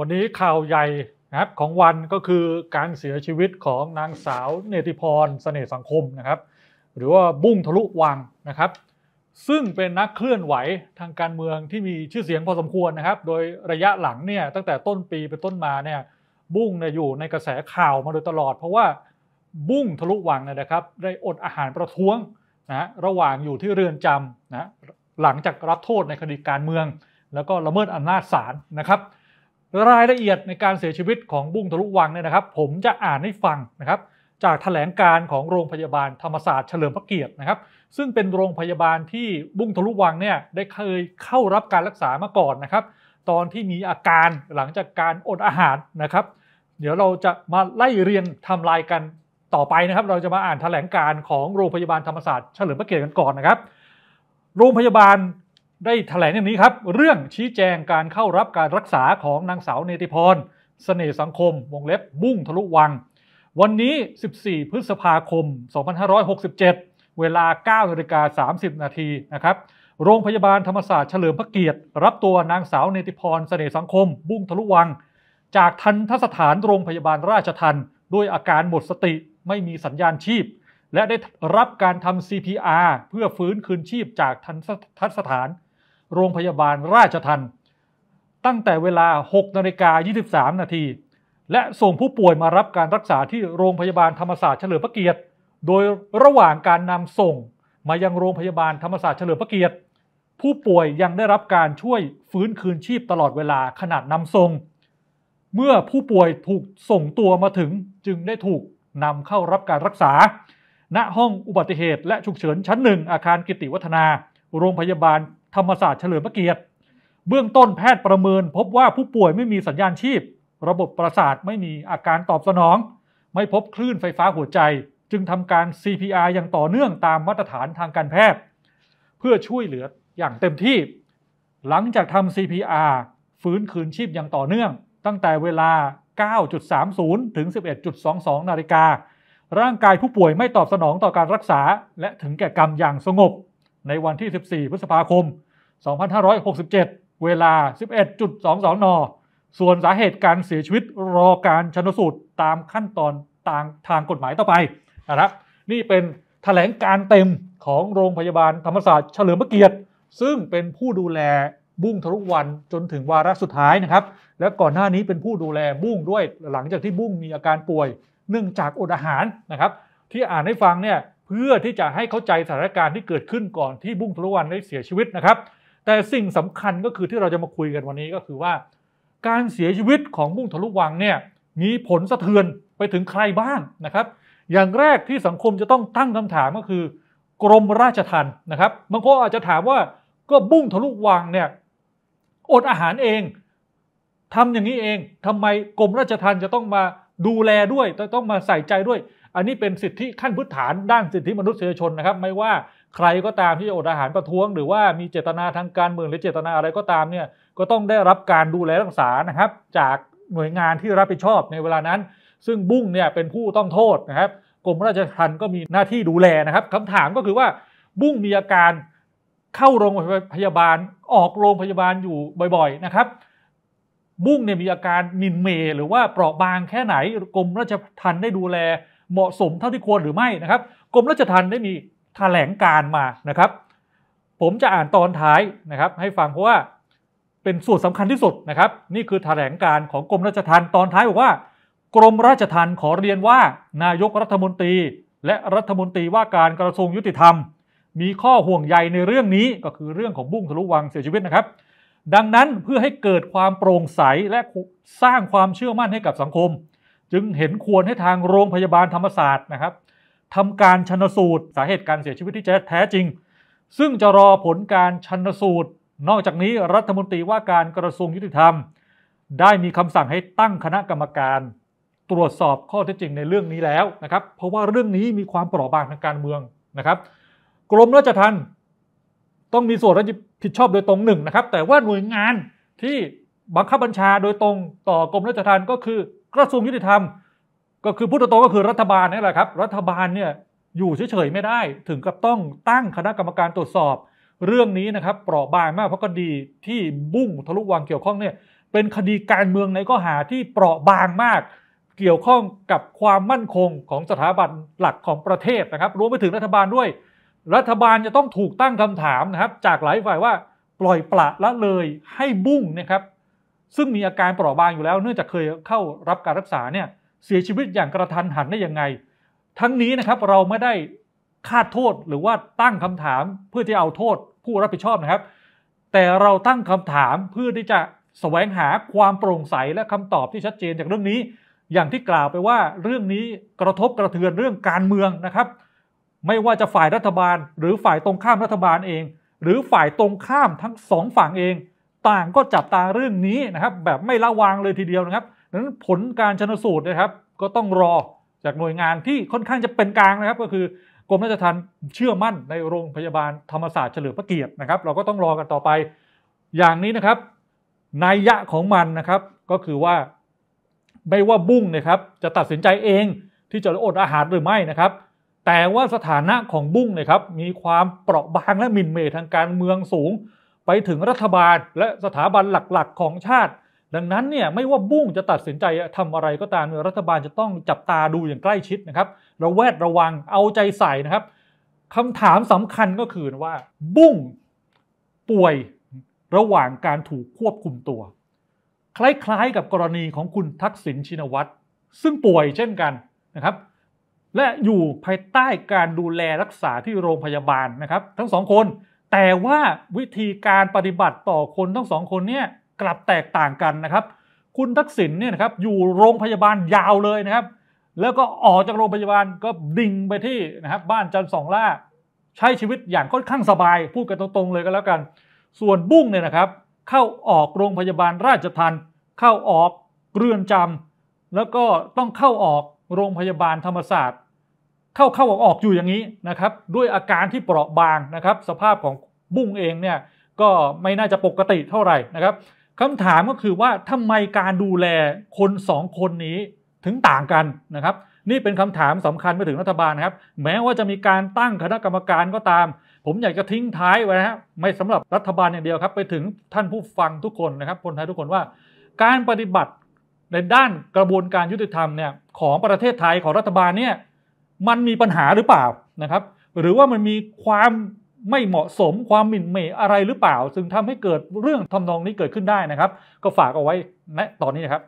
วันนี้ข่าวใหญ่นะครับของวันก็คือการเสียชีวิตของนางสาวเนติพรสเสน่ห์สังคมนะครับ หรือว่าบุ้งทะลุวังนะครับ ซึ่งเป็นนักเคลื่อนไหวทางการเมืองที่มีชื่อเสียงพอสมควรนะครับ โดยระยะหลังเนี่ยตั้งแต่ต้นปีเป็นต้นมาเนี่ยบุ้งเนี่ยอยู่ในกระแสข่าวมาโดยตลอด เพราะว่าบุ้งทะลุวังเนี่ยนะครับ ได้อดอาหารประท้วงนะระหว่างอยู่ที่เรือนจำนะหลังจากรับโทษในคดีการเมือง แล้วก็ละเมิดอำนาจศาลนะครับรายละเอียดในการเสียชีวิตของบุ้งทะลุวังเนี่ยนะครับ ผมจะอ่านให้ฟังนะครับ จากถแถลงการของโรงพยาบาลธรรมศาสตร์เฉลิมพระเกียรตินะครับซึ่งเป็นโรงพยาบาลที่บุ้งทะลุวังเนี่ยได้เคยเข้ารับการรักษามาก่อนนะครับ ตอนที่มีอาการหลังจากการอดอาหารนะครับ เดี๋ยวเราจะมาไล่เรียงทำลายกันต่อไปนะครับ เราจะมาอ่านถแถลงการของโรงพยาบาลธรรมศาสตร์เฉลิมพระเกียรติกันก่อนนะครับ โรงพยาบาลได้ถแถลงอย่างนี้ครับเรื่องชี้แจงการเข้ารับการรักษาของนางสาวเนติพรสเสน่สังคม วงเล็บบุ้งทะลุวัง วันนี้ 14 พฤษภาคม 2567 เวลา9นาฬิกา30 นาทีนะครับโรงพยาบาลธรรมศาสตร์เฉลิมพระเกียรติ รับตัวนางสาวเนติพรสเสน่สังคมบุ้งทะลุวัง จากทันทสถานโรงพยาบาลราชทันด้วยอาการหมดสติไม่มีสัญญาณชีพ และได้รับการทำ CPR เพื่อฟื้นคืนชีพจากทันทสถานโรงพยาบาลราชทันตั้งแต่เวลา 6นาฬิกา23นาที และส่งผู้ป่วยมารับการรักษาที่โรงพยาบาลธรรมศาสตร์เฉลิมพระเกียรติ โดยระหว่างการนำส่ง มายังโรงพยาบาลธรรมศาสตร์เฉลิมพระเกียรติ ผู้ป่วยยังได้รับการช่วยฟื้นคืนชีพตลอดเวลาขนาดนำส่ง เมื่อผู้ป่วยถูกส่งตัวมาถึงจึงได้ถูกนำเข้ารับการรักษา ณห้องอุบัติเหตุและฉุกเฉินชั้นหนึ่งอาคารกิติวัฒนาโรงพยาบาลธรรมศาสตร์เฉลิมพระเกียรติ เบื้องต้นแพทย์ประเมินพบว่าผู้ป่วยไม่มีสัญญาณชีพ ระบบประสาทไม่มีอาการตอบสนอง ไม่พบคลื่นไฟฟ้าหัวใจจึงทำการ CPR อย่างต่อเนื่องตามมาตรฐานทางการแพทย์ เพื่อช่วยเหลืออย่างเต็มที่ หลังจากทำ CPR ฟื้นคืนชีพอย่างต่อเนื่อง ตั้งแต่เวลา 9.30ถึง11.22นาฬิการ่างกายผู้ป่วยไม่ตอบสนองต่อการรักษา และถึงแก่กรรมอย่างสงบ ในวันที่ 14 พฤษภาคม2567 เวลา 11.22 น ส่วนสาเหตุการเสียชีวิตรอการชนสูตรตามขั้นตอนตามทางกฎหมายต่อไปนะครับนี่เป็นถแถลงการเต็มของโรงพยาบาลธรรมศาสตร์เฉลิมพระเกียรติ ซึ่งเป็นผู้ดูแลบุ้งทะลุวันจนถึงวาระสุดท้ายนะครับและก่อนหน้านี้เป็นผู้ดูแลบุ้งด้วยหลังจากที่บุ้งมีอาการป่วยเนื่องจากอดอาหารนะครับ ที่อ่านให้ฟังเนี่ยเพื่อที่จะให้เข้าใจสถานการณ์ที่เกิดขึ้นก่อนที่บุ้งทะลุวันได้เสียชีวิตนะครับแต่สิ่งสำคัญก็คือที่เราจะมาคุยกันวันนี้ก็คือว่าการเสียชีวิตของบุ้งทะลุวังเนี่ยมีผลสะเทือนไปถึงใครบ้างนะครับ อย่างแรกที่สังคมจะต้องตั้งคำถามก็คือ กรมราชทัณฑ์นะครับบางคนอาจจะถามว่าก็บุ้งทะลุวังเนี่ยอดอาหารเองทำอย่างนี้เองทำไมกรมราชทัณฑ์จะต้องมาดูแลด้วยต้องมาใส่ใจด้วย อันนี้เป็นสิทธิขั้นพื้นฐานด้านสิทธิมนุษยชนนะครับไม่ว่าใครก็ตามที่จะอดอาหารประท้วง หรือว่ามีเจตนาทางการเมืองหรือเจตนาอะไรก็ตามเนี่ย ก็ต้องได้รับการดูแลรักษานะครับ จากหน่วยงานที่รับผิดชอบในเวลานั้น ซึ่งบุ้งเนี่ย เป็นผู้ ต้องโทษนะครับ กรมราชทัณฑ์ก็มีหน้าที่ดูแลนะครับ คำถามก็คือว่าบุ้งมีอาการเข้าโรงพยาบาลออกโรงพยาบาลอยู่บ่อยๆนะครับ บุ้งเนี่ยมีอาการมินเมหรือว่าเปราะบางแค่ไหน กรมราชทัณฑ์ได้ดูแลเหมาะสมเท่าที่ควรหรือไม่นะครับกรมราชทัณฑ์ได้มีถแถลงการมานะครับ ผมจะอ่านตอนท้ายนะครับ ให้ฟังเพราะว่าเป็นส่วนสำคัญที่สุดนะครับ นี่คือถแถลงการของกรมราชทัณฑ์ตอนท้ายบอกว่า กรมราชทัณฑ์ขอเรียนว่า นายกรัฐมนตรี และรัฐมนตรีว่าการกระทรวงยุติธรรม มีข้อห่วงใยในเรื่องนี้ ก็คือเรื่องของบุ้งทะลุวังเสียชีวิตนะครับ ดังนั้นเพื่อให้เกิดความโปร่งใสและสร้างความเชื่อมั่นให้กับสังคม จึงเห็นควรให้ทางโรงพยาบาลธรรมศาสตร์นะครับทำการชนสูตรสาเหตุการเสียชีวิตที่แท้จริง ซึ่งจะรอผลการชนสูตร นอกจากนี้รัฐมนตรีว่าการกระทรวงยุติธรรม ได้มีคำสั่งให้ตั้งคณะกรรมการ ตรวจสอบข้อเท็จจริงในเรื่องนี้แล้วนะครับเพราะว่าเรื่องนี้มีความเปราะบางทางการเมืองนะครับกรมราชทัณฑ์ต้องมีส่วนรับผิดชอบโดยตรงหนึ่งนะครับ แต่ว่าหน่วยงานที่บังคับบัญชาโดยตรงต่อกรมราชทัณฑ์ก็คือ กระทรวงยุติธรรมก็คือพูดตรงๆก็คือรัฐบาลนี่แหละครับรัฐบาลเนี่ยอยู่เฉยๆ ไม่ได้ถึงกับต้องตั้งคณะกรรมการตรวจสอบเรื่องนี้นะครับเปราะบางมากเพราะคดีที่บุ้งทะลุวัง เกี่ยวข้องเนี่ยเป็นคดีการเมืองในข้อหาที่เปราะบางมาก เกี่ยวข้องกับความมั่นคงของสถาบันหลักของประเทศนะครับรวมไปถึงรัฐบาลด้วย รัฐบาลจะต้องถูกตั้งคำถามนะครับจากหลายฝ่ายว่าปล่อยปละละเลยให้บุ้งนะครับ ซึ่งมีอาการเปราะบางอยู่แล้วเนื่องจากเคยเข้ารับการรักษาเนี่ยเสียชีวิตอย่างกระทันหันได้ยังไง ทั้งนี้นะครับเราไม่ได้คาดโทษหรือว่าตั้งคำถามเพื่อที่เอาโทษผู้รับผิดชอบนะครับ แต่เราตั้งคำถามเพื่อที่จะแสวงหาความโปร่งใสและคำตอบที่ชัดเจนจากเรื่องนี้ อย่างที่กล่าวไปว่าเรื่องนี้กระทบกระเทือนเรื่องการเมืองนะครับ ไม่ว่าจะฝ่ายรัฐบาลหรือฝ่ายตรงข้ามรัฐบาลเอง หรือฝ่ายตรงข้ามทั้งสองฝั่งเอง ต่างก็จับตาเรื่องนี้นะครับ แบบไม่ละวางเลยทีเดียวนะครับนั้นผลการชนสูตรนะครับ ก็ต้องรอจากหน่วยงานที่ค่อนข้างจะเป็นกลางนะครับ ก็คือกรมราชทัณฑ์เชื่อมั่นในโรงพยาบาลธรรมศาสตร์เฉลิมพระเกียรตินะครับ เราก็ต้องรอกันต่อไป อย่างนี้นะครับนัยยะของมันนะครับก็คือว่าไม่ว่าบุ้งนะครับ จะตัดสินใจเองที่จะอดอาหารหรือไม่นะครับ แต่ว่าสถานะของบุ้งนะครับ มีความเปราะบางและมินเมทางการเมืองสูง ไปถึงรัฐบาล และสถาบันหลักๆ ของชาติดังนั้นเนี่ยไม่ว่าบุ้งจะตัดสินใจทำอะไรก็ตามรัฐบาลจะต้องจับตาดูอย่างใกล้ชิดนะครับระแวดระวังเอาใจใส่นะครับคำถามสำคัญก็คือว่า บุ้งป่วยระหว่างการถูกควบคุมตัว คล้ายๆกับกรณีของคุณทักษิณชินวัตรซึ่งป่วยเช่นกันนะครับ และอยู่ภายใต้การดูแลรักษาที่โรงพยาบาลนะครับ ทั้งสองคน แต่ว่าวิธีการปฏิบัติต่อคนทั้งสองคนเนี่ยกลับแตกต่างกันนะครับ คุณทักษิณเนี่ยนะครับอยู่โรงพยาบาลยาวเลยนะครับ แล้วก็ออกจากโรงพยาบาลก็ดิ่งไปที่นะครับ บ้านจันทร์สองล่าใช้ชีวิตอย่างค่อนข้างสบาย พูดกันตรงๆเลยก็แล้วกัน ส่วนบุ้งเนี่ยนะครับ เข้าออกโรงพยาบาลราชทันเข้าออกเรือนจำ แล้วก็ต้องเข้าออกโรงพยาบาลธรรมศาสตร์ เข้าเข้าออกออกอยู่อย่างนี้นะครับ ด้วยอาการที่เปราะบางนะครับ สภาพของบุ้งเองเนี่ยก็ไม่น่าจะปกติเท่าไหร่นะครับคำถามก็คือว่าทำไมการดูแลคนสองคนนี้ถึงต่างกันนะครับ นี่เป็นคำถามสำคัญไปถึงรัฐบาลนะครับ แม้ว่าจะมีการตั้งคณะกรรมการก็ตาม ผมอยากจะทิ้งท้ายไว้นะฮะไม่สำหรับรัฐบาลอย่างเดียวครับไปถึงท่านผู้ฟังทุกคนนะครับ คนไทยทุกคนว่าการปฏิบัติในด้านกระบวนการยุติธรรมเนี่ยของประเทศไทยของรัฐบาลเนี่ยมันมีปัญหาหรือเปล่านะครับ หรือว่ามันมีความไม่เหมาะสมความหมิ่นเหม่อะไรหรือเปล่า ซึ่งทำให้เกิดเรื่องทำนองนี้เกิดขึ้นได้นะครับ ก็ฝากเอาไว้ณตอนนี้นะครับ